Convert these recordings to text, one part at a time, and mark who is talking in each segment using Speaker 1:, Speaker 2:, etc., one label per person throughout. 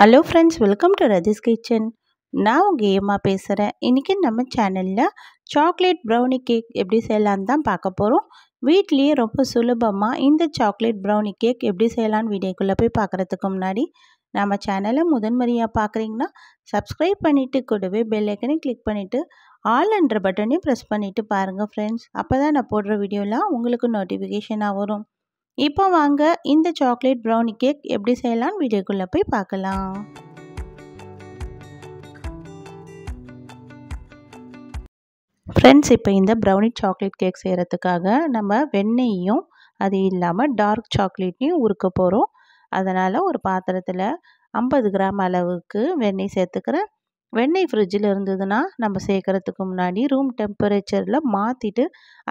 Speaker 1: hello friends welcome to Rathi's kitchen நான் உங்கள் ஏமா பேசுகிறேன் இன்றைக்கி நம்ம சேனலில் சாக்லேட் ப்ரௌனி கேக் எப்படி செய்யலான்னு தான் பார்க்க போகிறோம் வீட்லேயே ரொம்ப சுலபமாக இந்த சாக்லேட் ப்ரௌனி கேக் எப்படி செய்யலான்னு வீடியோக்குள்ளே போய் பார்க்குறதுக்கு முன்னாடி நம்ம சேனலை முதன்முறையாக பார்க்குறீங்கன்னா சப்ஸ்கிரைப் பண்ணிவிட்டு கூடவே பெல்லைக்கனையும் கிளிக் பண்ணிவிட்டு ஆல் என்ற பட்டனையும் ப்ரெஸ் பண்ணிவிட்டு பாருங்கள் ஃப்ரெண்ட்ஸ் அப்போ தான் நான் போடுற வீடியோலாம் உங்களுக்கு நோட்டிஃபிகேஷனாக வரும் இப்போ வாங்க இந்த சாக்லேட் ப்ரௌனி கேக் எப்படி செய்யலாம்னு வீடியோக்குள்ளே போய் பார்க்கலாம் ஃப்ரெண்ட்ஸ் இப்போ இந்த ப்ரௌனி சாக்லேட் கேக் செய்கிறதுக்காக நம்ம வெண்ணெயும் அது இல்லாமல் டார்க் சாக்லேட்டையும் உருக்க போகிறோம் அதனால் ஒரு பாத்திரத்தில் ஐம்பது கிராம் அளவுக்கு வெண்ணெய் சேர்த்துக்கிறேன் வெண்ணெய் ஃப்ரிட்ஜில் இருந்ததுன்னா நம்ம சேர்க்குறதுக்கு முன்னாடி ரூம் டெம்பரேச்சரில் மாற்றிட்டு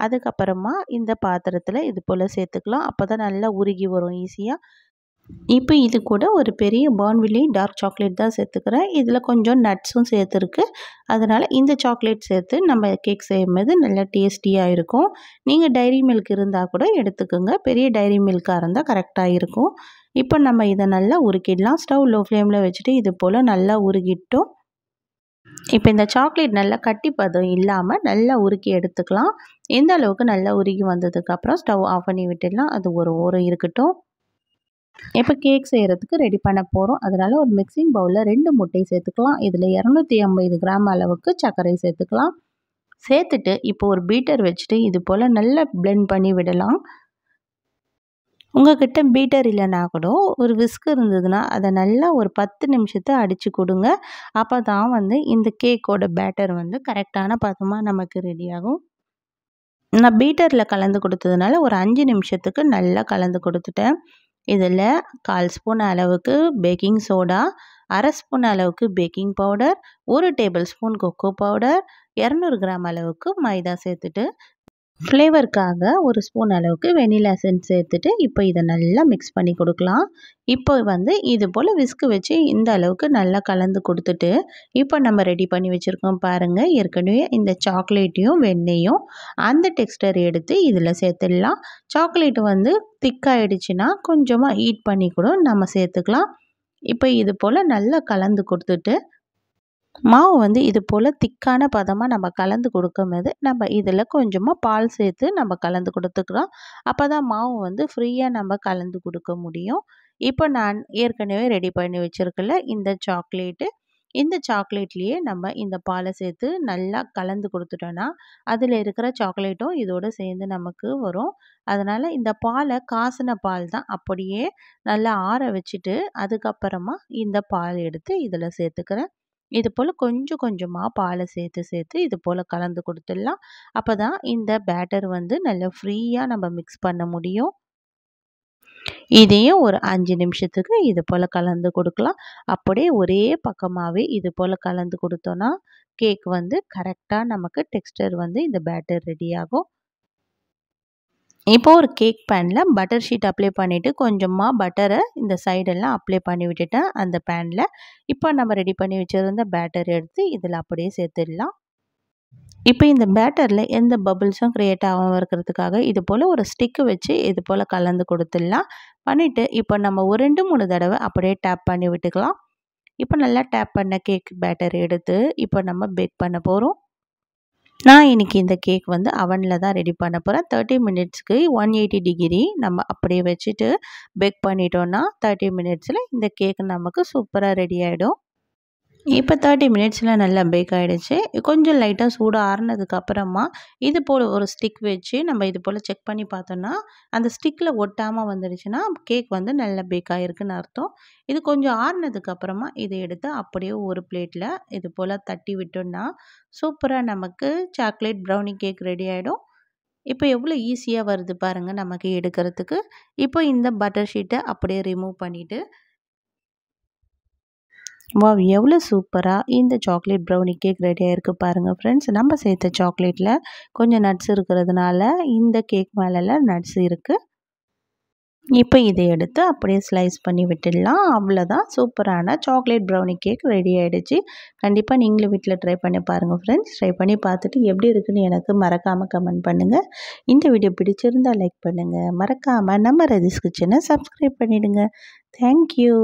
Speaker 1: அதுக்கப்புறமா இந்த பாத்திரத்தில் இது போல் சேர்த்துக்கலாம் அப்போ தான் நல்லா உருகி வரும் ஈஸியாக இப்போ இது கூட ஒரு பெரிய பான்வில்லி டார்க் சாக்லேட் தான் சேர்த்துக்கிறேன் இதில் கொஞ்சம் நட்ஸும் சேர்த்துருக்கு அதனால் இந்த சாக்லேட் சேர்த்து நம்ம கேக் செய்யும்போது நல்லா டேஸ்டியாக இருக்கும் நீங்கள் டைரி மில்க் இருந்தால் கூட எடுத்துக்கோங்க பெரிய டைரி மில்க்காக இருந்தால் கரெக்டாக இருக்கும் இப்போ நம்ம இதை நல்லா உருக்கிடலாம் ஸ்டவ் லோ ஃப்ளேமில் வச்சுட்டு இது போல் நல்லா உருகிட்டோம் இப்போ இந்த சாக்லேட் நல்லா கட்டி பதம் இல்லாமல் நல்லா உருக்கி எடுத்துக்கலாம் எந்த அளவுக்கு நல்லா உருகி வந்ததுக்கப்புறம் ஸ்டவ் ஆஃப் பண்ணி விட்டுடலாம் அது ஒரு ஓரம் இருக்கட்டும் இப்போ கேக் செய்கிறதுக்கு ரெடி பண்ண போகிறோம் அதனால் ஒரு மிக்சிங் பவுலில் ரெண்டு முட்டை சேர்த்துக்கலாம் இதில் இரநூத்தி ஐம்பது கிராம் அளவுக்கு சர்க்கரை சேர்த்துக்கலாம் சேர்த்துட்டு இப்போ ஒரு பீட்டர் வச்சுட்டு இது போல் நல்லா பிளெண்ட் பண்ணி விடலாம் உங்கள்கிட்ட பீட்டர் இல்லைனா கூட ஒரு விஸ்க் இருந்ததுன்னா அதை நல்லா ஒரு பத்து நிமிஷத்தை அடித்து கொடுங்க அப்போ தான் வந்து இந்த கேக்கோட பேட்டர் வந்து கரெக்டான பதமாக நமக்கு ரெடியாகும் நான் பீட்டரில் கலந்து கொடுத்ததுனால ஒரு அஞ்சு நிமிஷத்துக்கு நல்லா கலந்து கொடுத்துட்டேன் இதில் கால் ஸ்பூன் அளவுக்கு பேக்கிங் சோடா அரை ஸ்பூன் அளவுக்கு பேக்கிங் பவுடர் ஒரு டேபிள் ஸ்பூன் கொக்கோ பவுடர் இரநூறு கிராம் அளவுக்கு மைதா சேர்த்துட்டு ஃப்ளேவருக்காக ஒரு ஸ்பூன் அளவுக்கு வெனிலா சென்ட் சேர்த்துட்டு இப்போ இதை நல்லா மிக்ஸ் பண்ணி கொடுக்கலாம் இப்போ வந்து இது போல் விஸ்கு வச்சு இந்த அளவுக்கு நல்லா கலந்து கொடுத்துட்டு இப்போ நம்ம ரெடி பண்ணி வச்சுருக்கோம் பாருங்கள் ஏற்கனவே இந்த சாக்லேட்டையும் வெண்ணெயும் அந்த டெக்ஸ்டர் எடுத்து இதில் சேர்த்துடலாம் சாக்லேட் வந்து திக்காகிடுச்சின்னா கொஞ்சமாக ஹீட் பண்ணி கூட நம்ம சேர்த்துக்கலாம் இப்போ இது போல் நல்லா கலந்து கொடுத்துட்டு மாவு வந்து இது போல் திக்கான பதமாக நம்ம கலந்து கொடுக்கும்போது நம்ம இதில் கொஞ்சமாக பால் சேர்த்து நம்ம கலந்து கொடுத்துக்கிறோம் அப்போ தான் மாவு வந்து ஃப்ரீயாக நம்ம கலந்து கொடுக்க முடியும் இப்போ நான் ஏற்கனவே ரெடி பண்ணி வச்சுருக்கல இந்த சாக்லேட்டு இந்த சாக்லேட்லேயே நம்ம இந்த பாலை சேர்த்து நல்லா கலந்து கொடுத்துட்டோன்னா அதில் இருக்கிற சாக்லேட்டும் இதோடு சேர்ந்து நமக்கு வரும் அதனால் இந்த பாலை காசின பால் தான் அப்படியே நல்லா ஆற வச்சுட்டு அதுக்கப்புறமா இந்த பால் எடுத்து இதில் சேர்த்துக்கிறேன் இது போல் கொஞ்சம் கொஞ்சமாக பாலை சேர்த்து சேர்த்து இது போல் கலந்து கொடுத்துடலாம் அப்போ தான் இந்த பேட்டர் வந்து நல்லா ஃப்ரீயாக நம்ம மிக்ஸ் பண்ண முடியும் இதையும் ஒரு அஞ்சு நிமிஷத்துக்கு இது போல் கலந்து கொடுக்கலாம் அப்படியே ஒரே பக்கமாகவே இது போல் கலந்து கொடுத்தோன்னா கேக் வந்து கரெக்டாக நமக்கு டெக்ஸ்டர் வந்து இந்த பேட்டர் ரெடி ஆகும் இப்போது ஒரு கேக் பேனில் பட்டர் ஷீட் அப்ளை பண்ணிவிட்டு கொஞ்சமாக பட்டரை இந்த சைடெல்லாம் அப்ளை பண்ணி விட்டுட்டேன் அந்த பேனில் இப்போ நம்ம ரெடி பண்ணி வச்சுருந்த பேட்டர் எடுத்து இதில் அப்படியே சேர்த்துடலாம் இப்போ இந்த பேட்டரில் எந்த பபுள்ஸும் க்ரியேட் ஆகாமல் இருக்கிறதுக்காக இது போல் ஒரு ஸ்டிக்கு வச்சு இது போல் கலந்து கொடுத்துடலாம் பண்ணிவிட்டு இப்போ நம்ம ஒரு ரெண்டு மூணு தடவை அப்படியே டேப் பண்ணி விட்டுக்கலாம் இப்போ நல்லா டேப் பண்ண கேக் பேட்டர் எடுத்து இப்போ நம்ம பேக் பண்ண போகிறோம் நான் இன்றைக்கி இந்த கேக் வந்து அவனில் தான் ரெடி பண்ண போகிறேன் தேர்ட்டி மினிட்ஸ்க்கு ஒன் எயிட்டி டிகிரி நம்ம அப்படியே வச்சுட்டு பேக் பண்ணிட்டோன்னா தேர்ட்டி மினிட்ஸில் இந்த கேக் நமக்கு சூப்பராக ரெடி ஆகிடும் இப்போ தேர்ட்டி மினிட்ஸில் நல்லா பேக் ஆகிடுச்சு கொஞ்சம் லைட்டாக சூடு ஆறுனதுக்கப்புறமா இது போல் ஒரு ஸ்டிக் வச்சு நம்ம இது போல் செக் பண்ணி பார்த்தோன்னா அந்த ஸ்டிக்கில் ஒட்டாமல் வந்துடுச்சுன்னா கேக் வந்து நல்லா பேக் ஆகிருக்குன்னு அர்த்தம் இது கொஞ்சம் ஆறுனதுக்கப்புறமா இதை எடுத்து அப்படியே ஒரு பிளேட்டில் இது போல் தட்டி விட்டோன்னா சூப்பராக நமக்கு சாக்லேட் ப்ரௌனி கேக் ரெடி ஆகிடும் இப்போ எவ்வளோ ஈஸியாக வருது பாருங்கள் நமக்கு எடுக்கிறதுக்கு இப்போ இந்த பட்டர் ஷீட்டை அப்படியே ரிமூவ் பண்ணிவிட்டு வாவ் எவ்வளோ சூப்பராக இந்த சாக்லேட் ப்ரௌனி கேக் ரெடியாக இருக்குது பாருங்கள் ஃப்ரெண்ட்ஸ் நம்ம சேர்த்த சாக்லேட்டில் கொஞ்சம் நட்ஸ் இருக்கிறதுனால இந்த கேக் மேலே நட்ஸ் இருக்குது இப்போ இதை எடுத்து அப்படியே ஸ்லைஸ் பண்ணி விட்டுடலாம் அவ்வளோதான் சூப்பரான சாக்லேட் ப்ரௌனி கேக் ரெடி ஆகிடுச்சு கண்டிப்பாக நீங்களும் வீட்டில் ட்ரை பண்ணி பாருங்கள் ஃப்ரெண்ட்ஸ் ட்ரை பண்ணி பார்த்துட்டு எப்படி இருக்குதுன்னு எனக்கு மறக்காமல் கமெண்ட் பண்ணுங்கள் இந்த வீடியோ பிடிச்சிருந்தால் லைக் பண்ணுங்கள் மறக்காமல் நம்ம ரெஜிஸ்கிரிப்ஷனை சப்ஸ்கிரைப் பண்ணிவிடுங்க தேங்க்யூ